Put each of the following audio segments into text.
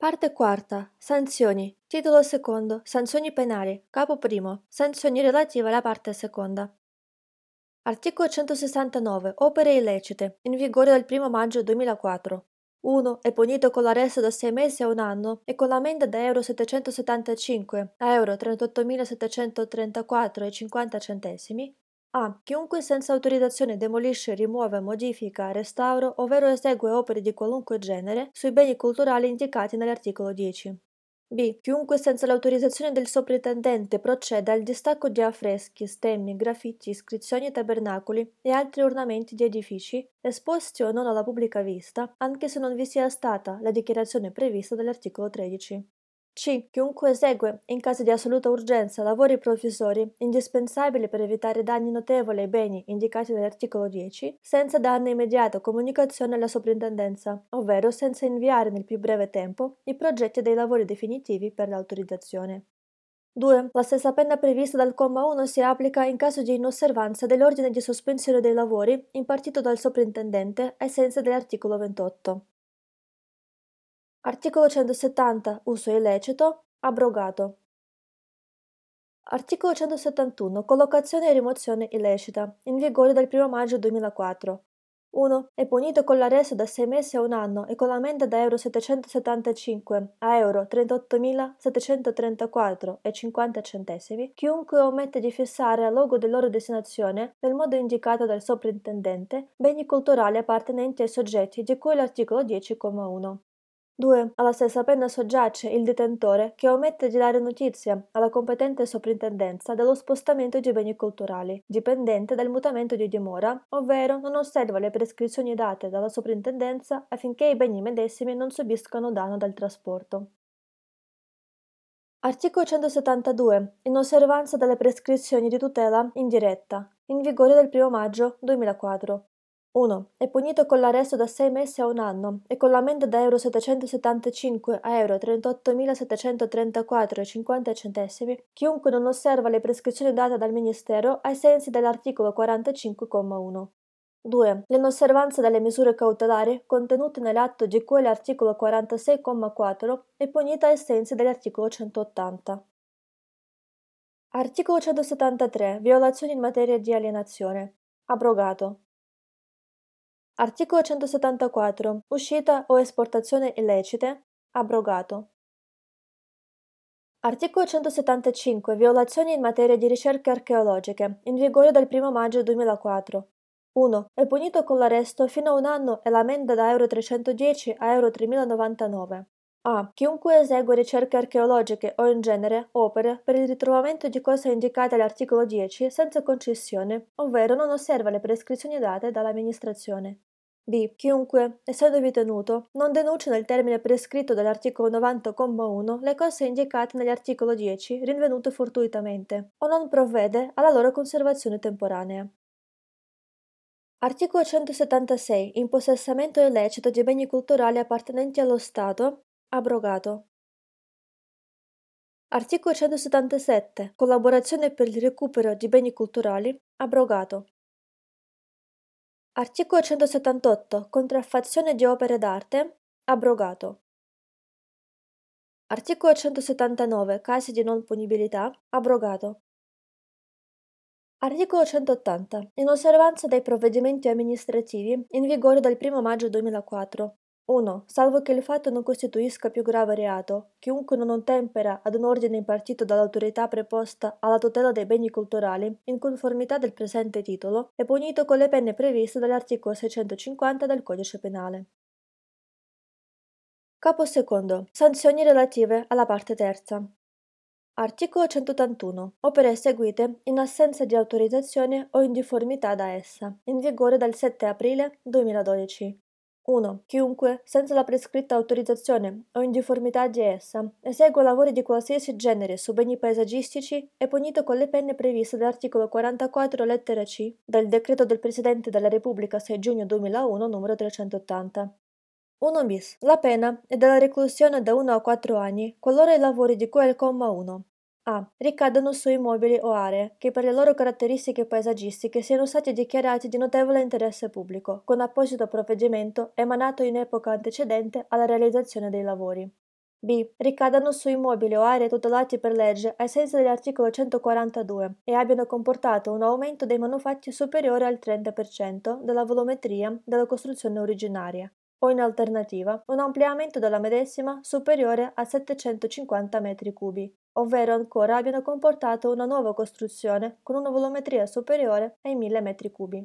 Parte quarta. Sanzioni. Titolo secondo. Sanzioni penali. Capo primo. Sanzioni relative alla parte seconda. Articolo 169. Opere illecite. In vigore dal 1 maggio 2004. 1. È punito con l'arresto da 6 mesi a un anno e con la menda da Euro 775 a Euro 38.734,50 centesimi a. Ah, chiunque senza autorizzazione demolisce, rimuove, modifica, restauro, ovvero esegue opere di qualunque genere sui beni culturali indicati nell'articolo 10. B. Chiunque senza l'autorizzazione del soprintendente proceda al distacco di affreschi, stemmi, graffiti, iscrizioni, tabernacoli e altri ornamenti di edifici, esposti o non alla pubblica vista, anche se non vi sia stata la dichiarazione prevista dall'articolo 13. C. Chiunque esegue, in caso di assoluta urgenza, lavori provvisori, indispensabili per evitare danni notevoli ai beni indicati nell'articolo 10, senza darne immediata comunicazione alla soprintendenza, ovvero senza inviare nel più breve tempo i progetti dei lavori definitivi per l'autorizzazione. 2. La stessa pena prevista dal comma 1 si applica in caso di inosservanza dell'ordine di sospensione dei lavori impartito dal soprintendente ai sensi dell'articolo 28. Articolo 170. Uso illecito. Abrogato. Articolo 171. Collocazione e rimozione illecita. In vigore dal 1 maggio 2004. 1. È punito con l'arresto da 6 mesi a un anno e con l'ammenda da Euro 775 a Euro 38.734,50 centesimi chiunque omette di fissare al luogo della loro destinazione, nel modo indicato dal soprintendente, beni culturali appartenenti ai soggetti di cui l'articolo 10,1. 2. Alla stessa penna soggiace il detentore che omette di dare notizia alla competente soprintendenza dello spostamento di beni culturali, dipendente dal mutamento di dimora, ovvero non osserva le prescrizioni date dalla soprintendenza affinché i beni medesimi non subiscano danno dal trasporto. Articolo 172. In osservanza delle prescrizioni di tutela indiretta, in vigore del 1 maggio 2004. 1. È punito con l'arresto da 6 mesi a un anno e con l'ammenda da Euro 775 a Euro 38.734,50 centesimi chiunque non osserva le prescrizioni date dal Ministero ai sensi dell'articolo 45,1. 2. L'inosservanza delle misure cautelari contenute nell'atto di cui l'articolo 46,4 è punita ai sensi dell'articolo 180. Articolo 173. Violazioni in materia di alienazione. Abrogato. Articolo 174. Uscita o esportazione illecite. Abrogato. Articolo 175. Violazioni in materia di ricerche archeologiche, in vigore dal 1 maggio 2004. 1. È punito con l'arresto fino a un anno e l'ammenda da Euro 310 a Euro 3099. A. Chiunque esegue ricerche archeologiche o in genere opere per il ritrovamento di cose indicate all'articolo 10 senza concessione, ovvero non osserva le prescrizioni date dall'amministrazione. B. Chiunque, essendovi tenuto, non denuncia nel termine prescritto dall'articolo 90,1 le cose indicate nell'articolo 10 rinvenute fortuitamente, o non provvede alla loro conservazione temporanea. Articolo 176. Impossessamento illecito di beni culturali appartenenti allo Stato abrogato. Articolo 177. Collaborazione per il recupero di beni culturali. Abrogato. Articolo 178. Contraffazione di opere d'arte. Abrogato. Articolo 179. Casi di non punibilità. Abrogato. Articolo 180. In osservanza dei provvedimenti amministrativi in vigore dal 1 maggio 2004, 1. Salvo che il fatto non costituisca più grave reato, chiunque non ottempera ad un ordine impartito dall'autorità preposta alla tutela dei beni culturali, in conformità del presente titolo, è punito con le penne previste dall'articolo 650 del Codice Penale. Capo II. Sanzioni relative alla parte terza. Articolo 181. Opere eseguite in assenza di autorizzazione o in difformità da essa, in vigore dal 7 aprile 2012. 1. Chiunque, senza la prescritta autorizzazione o in difformità di essa, esegua lavori di qualsiasi genere su beni paesaggistici è punito con le penne previste dall'articolo 44 lettera C del decreto del Presidente della Repubblica 6 giugno 2001 numero 380. 1 bis. La pena è della reclusione da 1 a 4 anni qualora i lavori di cui è il comma 1 a. ricadono su immobili o aree che per le loro caratteristiche paesaggistiche siano stati dichiarati di notevole interesse pubblico, con apposito provvedimento emanato in epoca antecedente alla realizzazione dei lavori. B. Ricadano su immobili o aree tutelati per legge ai sensi dell'articolo 142 e abbiano comportato un aumento dei manufatti superiore al 30% della volumetria della costruzione originaria o in alternativa un ampliamento della medesima superiore a 750 m3 ovvero ancora abbiano comportato una nuova costruzione con una volumetria superiore ai 1000 m3.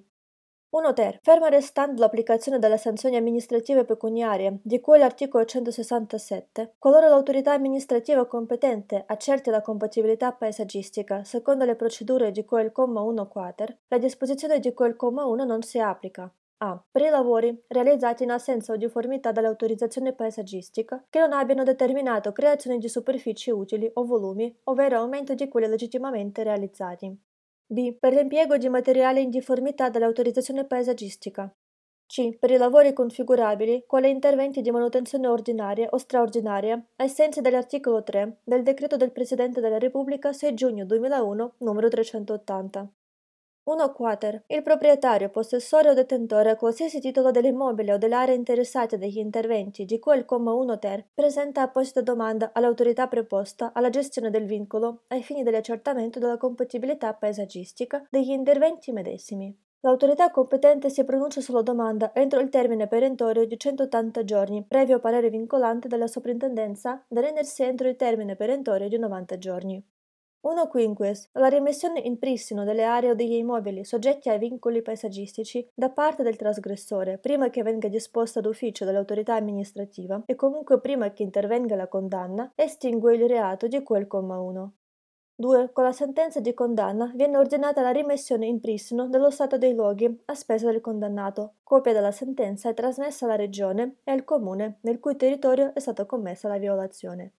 1 ter. Ferma restando l'applicazione delle sanzioni amministrative pecuniarie di cui l'articolo 167, qualora l'autorità amministrativa competente accerti la compatibilità paesaggistica secondo le procedure di cui il comma 1 quater, la disposizione di cui il comma 1 non si applica, a. Per i lavori realizzati in assenza o difformità dall'autorizzazione paesaggistica che non abbiano determinato creazione di superfici utili o volumi, ovvero aumento di quelli legittimamente realizzati. B. Per l'impiego di materiale in difformità dall'autorizzazione paesaggistica. C. Per i lavori configurabili, quali interventi di manutenzione ordinaria o straordinaria, ai sensi dell'articolo 3 del decreto del Presidente della Repubblica 6 giugno 2001, n. 380. 1 quater. Il proprietario, possessore o detentore a qualsiasi titolo dell'immobile o dell'area interessata degli interventi di cui il comma 1 ter presenta apposita domanda all'autorità preposta alla gestione del vincolo ai fini dell'accertamento della compatibilità paesaggistica degli interventi medesimi. L'autorità competente si pronuncia sulla domanda entro il termine perentorio di 180 giorni, previo parere vincolante della soprintendenza da rendersi entro il termine perentorio di 90 giorni. 1-*quinquies*. Alla rimessione in pristino delle aree o degli immobili soggetti ai vincoli paesaggistici da parte del trasgressore, prima che venga disposta d'ufficio dall'autorità amministrativa e comunque prima che intervenga la condanna, estingue il reato di quel comma 1. 2. Con la sentenza di condanna viene ordinata la rimessione in pristino dello stato dei luoghi a spesa del condannato. Copia della sentenza è trasmessa alla Regione e al Comune nel cui territorio è stata commessa la violazione.